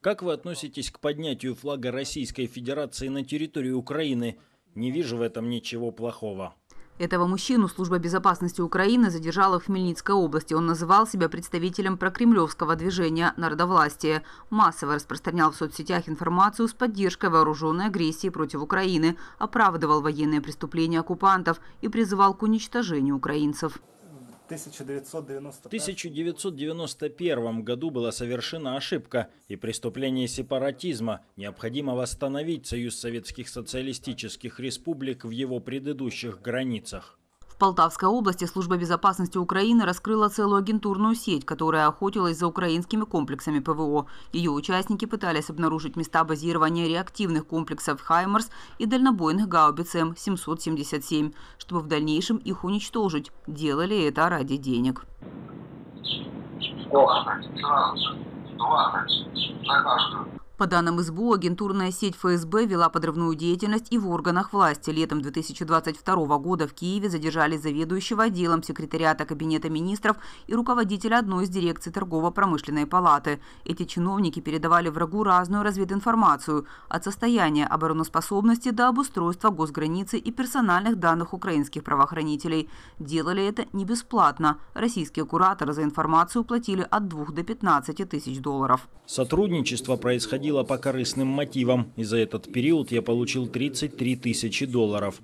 Как вы относитесь к поднятию флага Российской Федерации на территории Украины? Не вижу в этом ничего плохого. Этого мужчину служба безопасности Украины задержала в Хмельницкой области. Он называл себя представителем прокремлевского движения народовластия. Массово распространял в соцсетях информацию с поддержкой вооруженной агрессии против Украины, оправдывал военные преступления оккупантов и призывал к уничтожению украинцев. 1990... 1991 году была совершена ошибка, и преступление сепаратизма необходимо восстановить Союз Советских Социалистических Республик в его предыдущих границах. В Полтавской области служба безопасности Украины раскрыла целую агентурную сеть, которая охотилась за украинскими комплексами ПВО. Ее участники пытались обнаружить места базирования реактивных комплексов «Хаймерс» и дальнобойных гаубиц М-777, чтобы в дальнейшем их уничтожить. Делали это ради денег. 20, 20, 20 по данным СБУ, агентурная сеть ФСБ вела подрывную деятельность и в органах власти. Летом 2022 года в Киеве задержали заведующего отделом секретариата Кабинета министров и руководителя одной из дирекций торгово-промышленной палаты. Эти чиновники передавали врагу разную развединформацию – от состояния обороноспособности до обустройства госграницы и персональных данных украинских правоохранителей. Делали это не бесплатно. Российские кураторы за информацию платили от 2 до 15 тысяч долларов. Сотрудничество происходило ходила по корыстным мотивам, и за этот период я получил 33 тысячи долларов.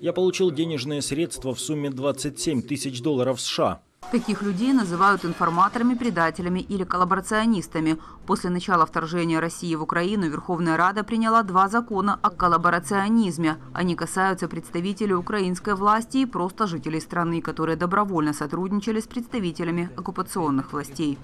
Я получил денежные средства в сумме 27 тысяч долларов США. Таких людей называют информаторами, предателями или коллаборационистами. После начала вторжения России в Украину Верховная Рада приняла два закона о коллаборационизме. Они касаются представителей украинской власти и просто жителей страны, которые добровольно сотрудничали с представителями оккупационных властей.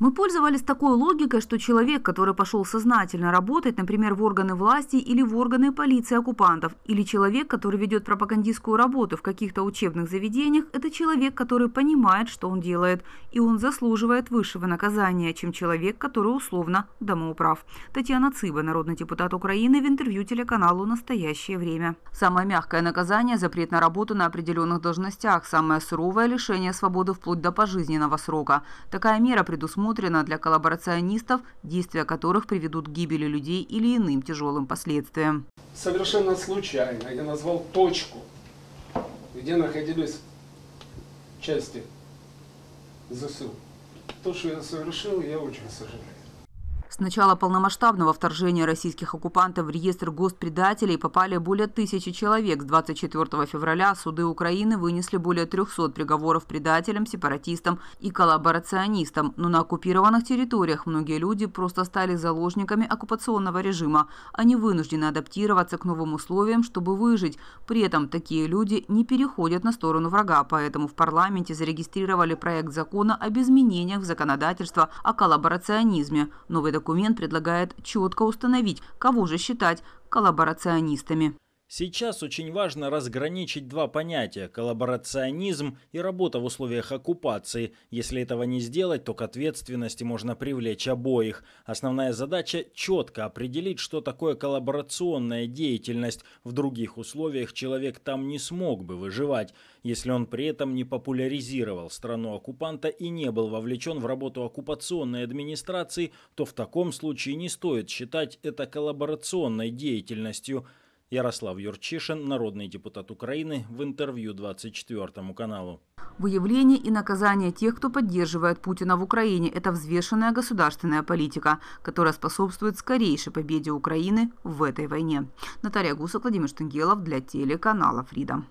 Мы пользовались такой логикой, что человек, который пошел сознательно работать, например, в органы власти или в органы полиции оккупантов, или человек, который ведет пропагандистскую работу в каких-то учебных заведениях, это человек, который понимает, что он делает, и он заслуживает высшего наказания, чем человек, который условно домоуправ. Татьяна Цыба, народный депутат Украины, в интервью телеканалу «Настоящее время». Самое мягкое наказание – запрет на работу на определенных должностях, самое суровое – лишение свободы вплоть до пожизненного срока. Такая мера предусмотрена предусмотрено для коллаборационистов, действия которых приведут к гибели людей или иным тяжелым последствиям. Совершенно случайно я назвал точку, где находились части ЗСУ. То, что я совершил, я очень сожалею. С начала полномасштабного вторжения российских оккупантов в реестр госпредателей попали более тысячи человек. С 24 февраля суды Украины вынесли более 300 приговоров предателям, сепаратистам и коллаборационистам. Но на оккупированных территориях многие люди просто стали заложниками оккупационного режима. Они вынуждены адаптироваться к новым условиям, чтобы выжить. При этом такие люди не переходят на сторону врага, поэтому в парламенте зарегистрировали проект закона об изменениях в законодательство о коллаборационизме. Новый Документ предлагает четко установить, кого же считать коллаборационистами. Сейчас очень важно разграничить два понятия – коллаборационизм и работа в условиях оккупации. Если этого не сделать, то к ответственности можно привлечь обоих. Основная задача – четко определить, что такое коллаборационная деятельность. В других условиях человек там не смог бы выживать, если он при этом не популяризировал страну оккупанта и не был вовлечен в работу оккупационной администрации, то в таком случае не стоит считать это коллаборационной деятельностью – Ярослав Юрчишин, народный депутат Украины, в интервью 24 каналу. Выявление и наказание тех, кто поддерживает Путина в Украине – это взвешенная государственная политика, которая способствует скорейшей победе Украины в этой войне. Наталья Гусок, Владимир Штенгелов для телеканала «Фридом».